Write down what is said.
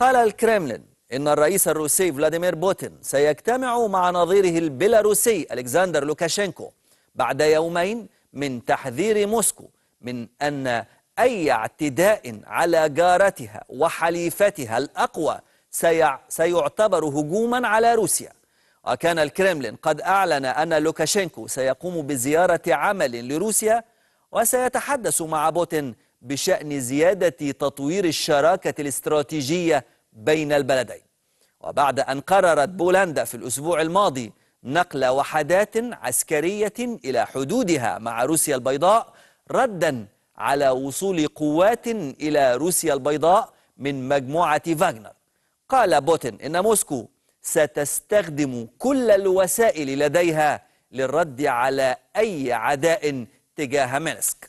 قال الكرملين إن الرئيس الروسي فلاديمير بوتين سيجتمع مع نظيره البيلاروسي ألكسندر لوكاشينكو بعد يومين من تحذير موسكو من أن أي اعتداء على جارتها وحليفتها الأقوى سيعتبر هجوما على روسيا وكان الكرملين قد أعلن أن لوكاشينكو سيقوم بزيارة عمل لروسيا وسيتحدث مع بوتين بشأن زيادة تطوير الشراكة الاستراتيجية بين البلدين وبعد أن قررت بولندا في الأسبوع الماضي نقل وحدات عسكرية إلى حدودها مع روسيا البيضاء ردا على وصول قوات إلى روسيا البيضاء من مجموعة فاغنر قال بوتين إن موسكو ستستخدم كل الوسائل لديها للرد على أي عداء تجاه مينسك